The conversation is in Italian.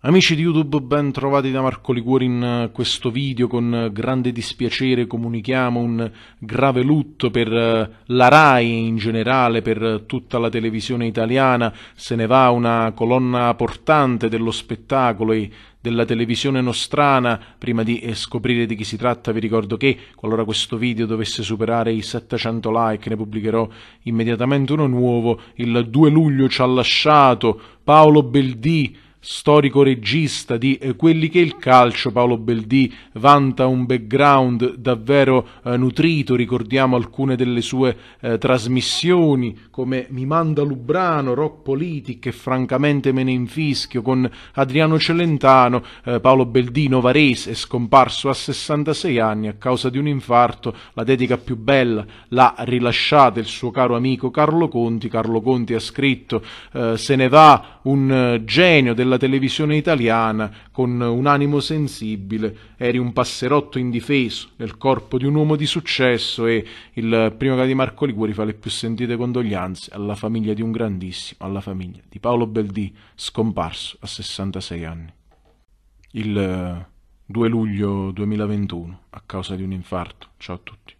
Amici di YouTube, ben trovati da Marco Liguori in eh, questo video. Con eh, grande dispiacere comunichiamo un grave lutto per eh, la RAI e in generale per tutta la televisione italiana. Se ne va una colonna portante dello spettacolo e della televisione nostrana. Prima di scoprire di chi si tratta, vi ricordo che qualora questo video dovesse superare i 700 like, ne pubblicherò immediatamente uno nuovo. Il 2 luglio ci ha lasciato Paolo Beldì storico regista di eh, quelli che il calcio, Paolo Beldì vanta un background davvero eh, nutrito, ricordiamo alcune delle sue eh, trasmissioni come Mi manda Lubrano, Rock Politic e francamente me ne infischio con Adriano Celentano, eh, Paolo Beldì novarese è scomparso a 66 anni a causa di un infarto, la dedica più bella l'ha rilasciata il suo caro amico Carlo Conti, Carlo Conti ha scritto eh, se ne va un genio della alla televisione italiana con un animo sensibile, eri un passerotto indifeso nel corpo di un uomo di successo e il primo grado di Marco Liguori fa le più sentite condoglianze alla famiglia di un grandissimo, alla famiglia di Paolo Beldì, scomparso a 66 anni. Il 2 luglio 2021 a causa di un infarto. Ciao a tutti.